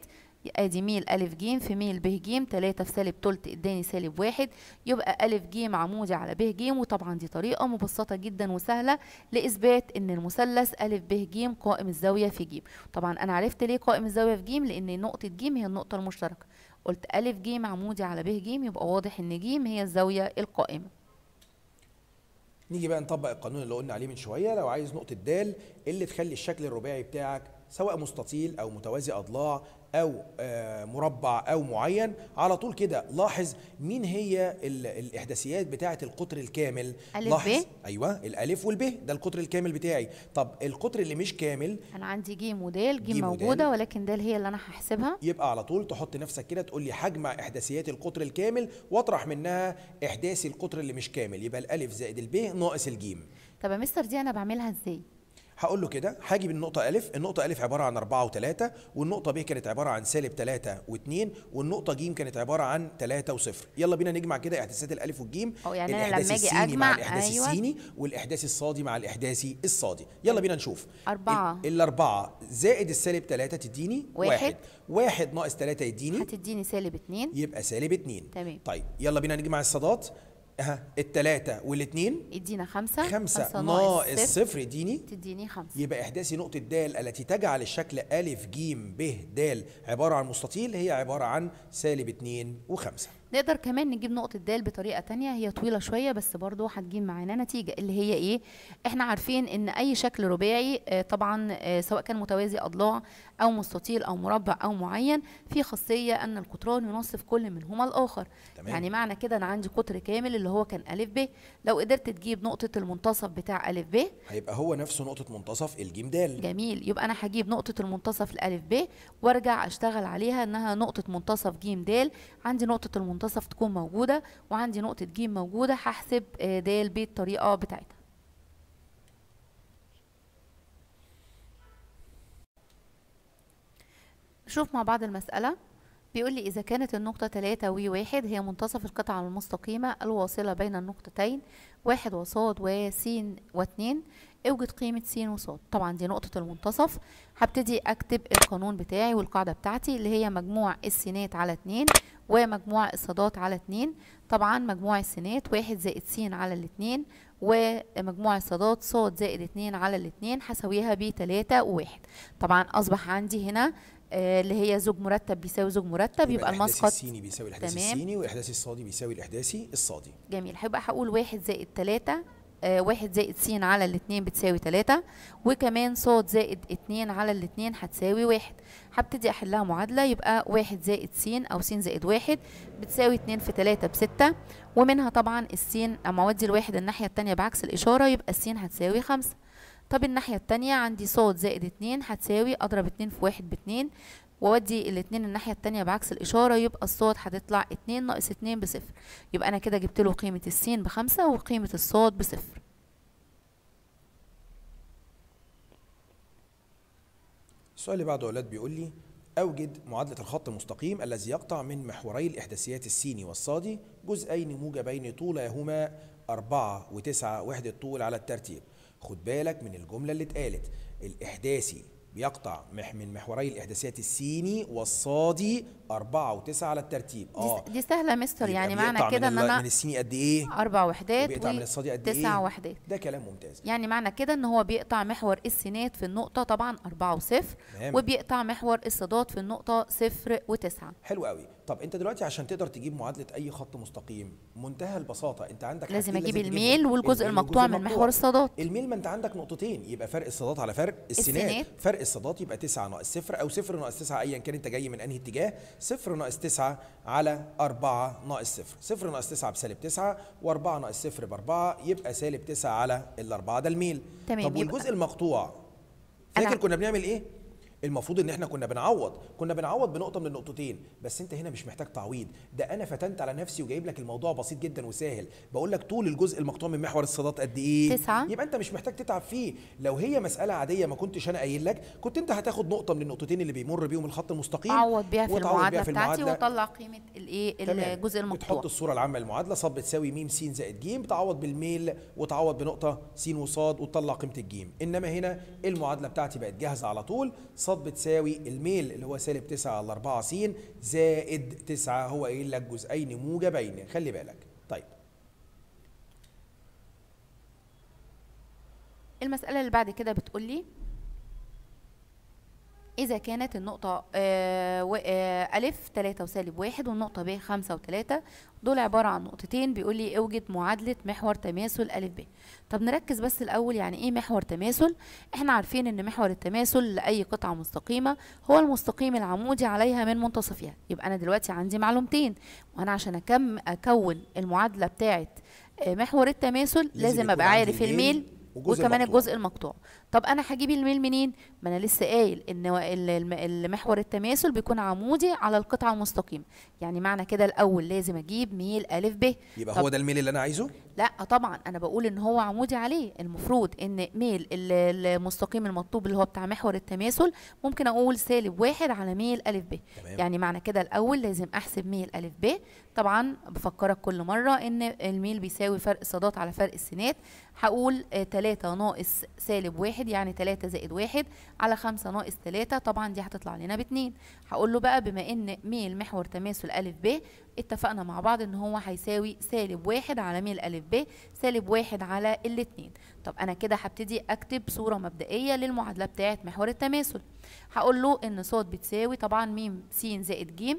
Speaker 2: ادي ميل الف ج في ميل ب ج 3 في سالب تلت اداني سالب واحد يبقى الف ج عمودي على ب ج وطبعا دي طريقه مبسطه جدا وسهله لاثبات ان المثلث الف ب ج قائم الزاويه في ج طبعا انا عرفت ليه قائم الزاويه في ج لان نقطه ج هي النقطه المشتركه قلت الف ج عمودي على ب ج يبقى واضح ان ج هي الزاويه القائمه
Speaker 1: نيجي بقى نطبق القانون اللي قلنا عليه من شويه لو عايز نقطه د إيه اللي تخلي الشكل الرباعي بتاعك سواء مستطيل او متوازي اضلاع او آه، مربع او معين على طول كده لاحظ مين هي الاحداثيات بتاعه القطر الكامل ألف لاحظ بيه؟ ايوه الالف والب ده القطر الكامل بتاعي طب القطر اللي مش كامل
Speaker 2: انا عندي جيم ودال جيم, جيم موجوده ودال. ولكن دال هي اللي انا هحسبها
Speaker 1: يبقى على طول تحط نفسك كده تقول لي حجم احداثيات القطر الكامل واطرح منها احداثي القطر اللي مش كامل يبقى الالف زائد الب ناقص الجيم
Speaker 2: طب يا مستر دي انا بعملها ازاي
Speaker 1: هقول له كده هاجي بالنقطة أ، النقطة أ عبارة عن 4 و3 والنقطة ب كانت عبارة عن سالب 3 و2 والنقطة ج كانت عبارة عن 3 و0 يلا بينا نجمع كده إحداثيات الألف والجيم أو يعني الإحداث لما أجي السيني مع الإحداث أيوة. السيني والإحداث الصادي مع الإحداث الصادي يلا بينا نشوف أربعة الأربعة زائد السالب 3 تديني واحد واحد, واحد ناقص 3 يديني هتديني سالب 2 يبقى سالب 2 تمام طيب يلا بينا نجمع الصادات ها التلاتة والاتنين
Speaker 2: يدينا خمسة خمسة ناقص صفر اديني تديني خمسة
Speaker 1: يبقى احداثي نقطة د التي تجعل الشكل أ ج ب د عبارة عن مستطيل هي عبارة عن سالب اتنين وخمسة
Speaker 2: نقدر كمان نجيب نقطة د بطريقة تانية هي طويلة شوية بس برضو هتجيب معانا نتيجة اللي هي ايه احنا عارفين ان اي شكل رباعي آه طبعا آه سواء كان متوازي اضلاع او مستطيل او مربع او معين في خاصية ان القطران ينصف كل منهما الاخر تمام. يعني معنى كده انا عندي قطر كامل اللي هو كان الف ب لو قدرت تجيب نقطة المنتصف بتاع الف ب
Speaker 1: هيبقى هو نفسه نقطة منتصف الجيم د
Speaker 2: جميل يبقى انا هجيب نقطة المنتصف الالف ب وارجع اشتغل عليها انها نقطة منتصف جيم د عندي نقطة المنتصف المنتصف تكون موجودة وعندي نقطة ج موجودة هحسب آه، د ب الطريقة بتاعتها نشوف مع بعض المسألة بيقول لي إذا كانت النقطة 3 و 1 هي منتصف القطعة المستقيمة الواصلة بين النقطتين واحد وصاد وس و2 اوجد قيمة س وص طبعا دي نقطة المنتصف هبتدي اكتب القانون بتاعي والقاعدة بتاعتي اللي هي مجموع السينات على اتنين ومجموع الصادات على اتنين طبعا مجموع السينات واحد زائد س على الاتنين ومجموع الصادات صاد زائد اتنين على الاتنين هساويها ب تلاتة وواحد طبعا اصبح عندي هنا آه، اللي هي زوج مرتب بيساوي زوج مرتب يبقى المسقط السيني
Speaker 1: بيساوي الاحداث السيني والاحداث الصادي بيساوي الاحداثي الصادي
Speaker 2: جميل هيبقى هقول واحد زائد تلاته آه، واحد زائد س على الاتنين بتساوي تلاتة وكمان ص زائد اتنين على الاتنين هتساوي واحد هبتدي احلها معادلة يبقى واحد زائد س او س زائد واحد بتساوي اتنين في تلاتة بستة ومنها طبعا الس اما اودي الواحد الناحية التانية بعكس الاشارة يبقى الس هتساوي خمسة طب الناحية التانية عندي ص زائد اتنين هتساوي اضرب اتنين في واحد باتنين واودي الاتنين الناحية التانية بعكس الإشارة يبقى الصاد هتطلع اتنين ناقص اتنين بصفر يبقى أنا كده جبت له قيمة السين بخمسة وقيمة الصاد بصفر
Speaker 1: السؤال اللي بعده أولاد بيقول لي أوجد معادلة الخط المستقيم الذي يقطع من محوري الإحداثيات السيني والصادي جزئين موجبين طولهما أربعة وتسعة وحدة طول على الترتيب خد بالك من الجملة اللي اتقالت الإحداثي بيقطع من محوري الاحداثيات السيني والصادي أربعة وتسعة على الترتيب اه
Speaker 2: دي سهله مستر يعني معنى كده ان انا من
Speaker 1: السيني قد ايه اربع
Speaker 2: وحدات بيقطع من الصادي قد ايه تسع وحدات ده كلام ممتاز يعني معنى كده ان هو بيقطع محور السينات في النقطه طبعا أربعة وصفر وبيقطع محور الصادات في النقطه صفر وتسعة
Speaker 1: حلو قوي طب انت دلوقتي عشان تقدر تجيب معادله اي خط مستقيم منتهى البساطه انت عندك لازم اجيب لازم الميل والجزء المقطوع من محور الصادات الميل ما انت عندك نقطتين يبقى فرق الصادات على فرق السينات, فرق الصادات يبقى 9 ناقص 0 او 0 ناقص 9 ايا كان انت جاي من انهي اتجاه 0 ناقص 9 على 4 ناقص 0 0 ناقص 9 بسالب 9 و4 ناقص 0 ب 4 يبقى سالب 9 على ال 4 ده الميل
Speaker 2: تمام طب والجزء
Speaker 1: المقطوع فاكر كنا بنعمل ايه المفروض ان احنا كنا بنعوض كنا بنعوض بنقطه من النقطتين بس انت هنا مش محتاج تعويض ده انا فتنت على نفسي وجايب لك الموضوع بسيط جدا وسهل بقول لك طول الجزء المقطوع من محور الصادات قد ايه تسعة. يبقى انت مش محتاج تتعب فيه لو هي مساله عاديه ما كنتش انا قايل لك كنت انت هتاخد نقطه من النقطتين اللي بيمر بيهم الخط المستقيم عوض بيها في المعادله بيها بتاعتي
Speaker 2: واطلع قيمه الايه الجزء
Speaker 1: المقطوع بتحط الصوره العامه للمعادله ص بتساوي م س زائد ج بتعوض بالميل وتعوض بنقطه س وص وتطلع قيمه الج انما هنا المعادله بتاعتي بقت جاهزه على طول ص الصاد بتساوي الميل اللي هو سالب 9 على 4 س زائد 9 هو قايل لك جزئين موجبين خلي بالك طيب
Speaker 2: المسألة اللي بعد كده بتقول لي إذا كانت النقطة آه، آه، ألف تلاتة وسالب واحد والنقطة ب خمسة وتلاتة دول عبارة عن نقطتين بيقول لي اوجد معادلة محور تماثل ألف ب طب نركز بس الأول يعني إيه محور تماثل؟ إحنا عارفين إن محور التماثل لأي قطعة مستقيمة هو المستقيم العمودي عليها من منتصفها يبقى أنا دلوقتي عندي معلومتين وأنا عشان أكم أكون المعادلة بتاعة آه، محور التماثل لازم, أبقى عارف الميل وكمان الجزء المقطوع طب انا هجيب الميل منين ما انا لسه قايل ان المحور التماثل بيكون عمودي على القطعه المستقيمه يعني معنى كده الاول لازم اجيب ميل الف ب يبقى هو ده
Speaker 1: الميل اللي انا عايزه
Speaker 2: لا طبعا انا بقول ان هو عمودي عليه المفروض ان ميل المستقيم المطلوب اللي هو بتاع محور التماثل ممكن اقول سالب واحد على ميل الف ب يعني معنى كده الاول لازم احسب ميل الف ب طبعا بفكرك كل مره ان الميل بيساوي فرق الصادات على فرق السينات هقول 3 آه، ناقص سالب واحد واحد يعني 3 زائد واحد على 5 ناقص 3 طبعا دي هتطلع لنا باتنين هقول له بقى بما ان ميل محور تماثل أ ب اتفقنا مع بعض ان هو هيساوي سالب واحد على ميل أ ب سالب واحد على الاتنين طب انا كده هبتدي اكتب صورة مبدئية للمعادلة بتاعة محور التماثل هقول له ان ص بتساوي طبعا م س زائد ج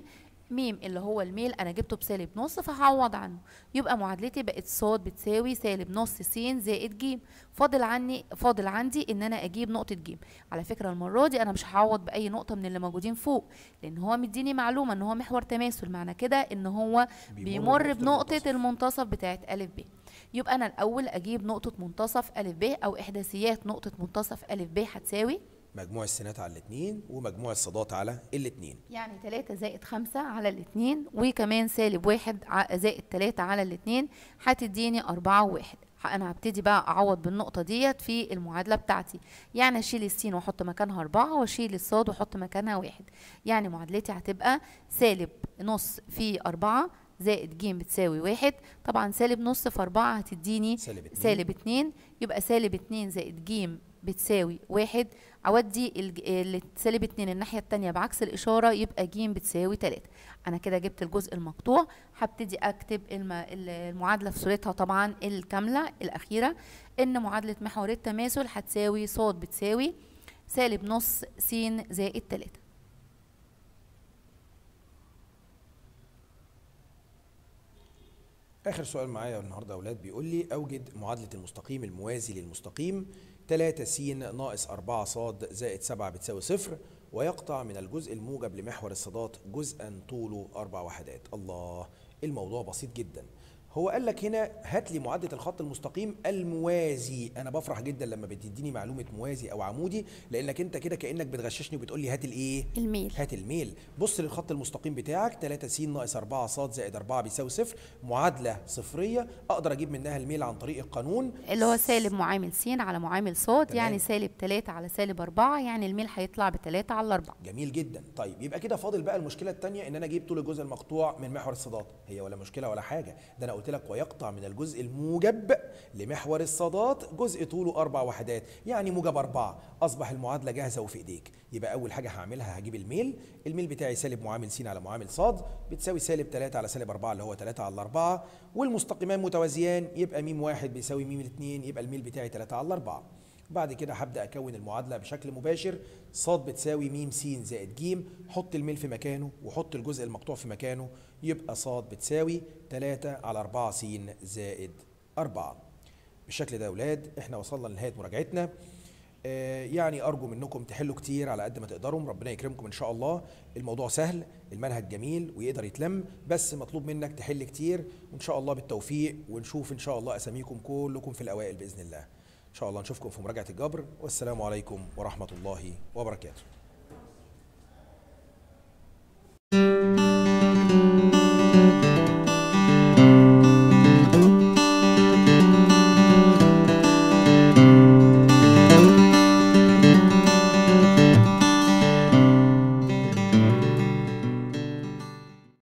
Speaker 2: م اللي هو الميل انا جبته بسالب نص فهعوض عنه يبقى معادلتي بقت ص بتساوي سالب نص س زائد ج فاضل عني فاضل عندي ان انا اجيب نقطه ج على فكره المره دي انا مش هعوض باي نقطه من اللي موجودين فوق لان هو مديني معلومه ان هو محور تماثل معنى كده ان هو بيمر بنقطه المنتصف بتاعه ا ب يبقى انا الاول اجيب نقطه منتصف ا ب او احداثيات نقطه منتصف ا ب هتساوي
Speaker 1: مجموع السينات على الاثنين ومجموع الصادات على الاثنين
Speaker 2: يعني 3 زائد 5 على الاثنين وكمان سالب 1 زائد 3 على الاثنين هتديني 4 و1 انا هبتدي بقى اعوض بالنقطه ديت في المعادله بتاعتي يعني اشيل السين واحط مكانها 4 واشيل الصاد واحط مكانها واحد يعني معادلتي هتبقى سالب نص في 4 زائد ج بتساوي واحد طبعا سالب نص في 4 هتديني سالب 2 يبقى سالب 2 زائد ج بتساوي واحد اودي سالب اتنين الناحية التانية بعكس الإشارة يبقى ج بتساوي تلاتة أنا كده جبت الجزء المقطوع هبتدي أكتب المعادلة في صورتها طبعا الكاملة الأخيرة إن معادلة محور التماثل هتساوي ص بتساوي سالب نص س زائد تلاتة
Speaker 1: آخر سؤال معايا النهاردة يا أولاد بيقول لي أوجد معادلة المستقيم الموازي للمستقيم 3 س ناقص 4 ص زائد 7 بتساوي صفر ويقطع من الجزء الموجب لمحور الصادات جزءا طوله 4 وحدات الله الموضوع بسيط جدا هو قال لك هنا هات لي معادله الخط المستقيم الموازي انا بفرح جدا لما بتديني معلومه موازي او عمودي لانك انت كده كانك بتغششني وبتقول لي هات الايه الميل هات الميل بص للخط المستقيم بتاعك 3 س ناقص 4 ص زائد 4 بيساوي صفر معادله صفريه اقدر اجيب منها الميل عن طريق القانون
Speaker 2: اللي هو سالب معامل س على معامل ص يعني سالب 3 على سالب 4 يعني الميل هيطلع ب 3 على 4
Speaker 1: جميل جدا طيب يبقى كده فاضل بقى المشكله الثانيه ان انا اجيب طول الجزء المقطوع من محور الصادات هي ولا مشكله ولا حاجه ده انا قلت قلت لك ويقطع من الجزء الموجب لمحور الصادات جزء طوله أربع وحدات يعني موجب أربعة أصبح المعادلة جاهزة وفي إيديك يبقى أول حاجة هعملها هجيب الميل الميل بتاعي سالب معامل س على معامل ص بتساوي سالب 3 على سالب 4 اللي هو 3 على 4 والمستقيمان متوازيان يبقى م واحد بيساوي م 2 يبقى الميل بتاعي 3 على 4 بعد كده هبدا اكون المعادله بشكل مباشر ص بتساوي م س زائد ج حط الميل في مكانه وحط الجزء المقطوع في مكانه يبقى ص بتساوي 3 على 4 س زائد 4 بالشكل ده يا ولاد احنا وصلنا لنهايه مراجعتنا آه، يعني ارجو منكم تحلوا كتير على قد ما تقدروا ربنا يكرمكم ان شاء الله الموضوع سهل المنهج جميل ويقدر يتلم بس مطلوب منك تحل كتير وان شاء الله بالتوفيق ونشوف ان شاء الله اساميكم كلكم في الاوائل باذن الله ان شاء الله نشوفكم في مراجعه الجبر والسلام عليكم ورحمه الله وبركاته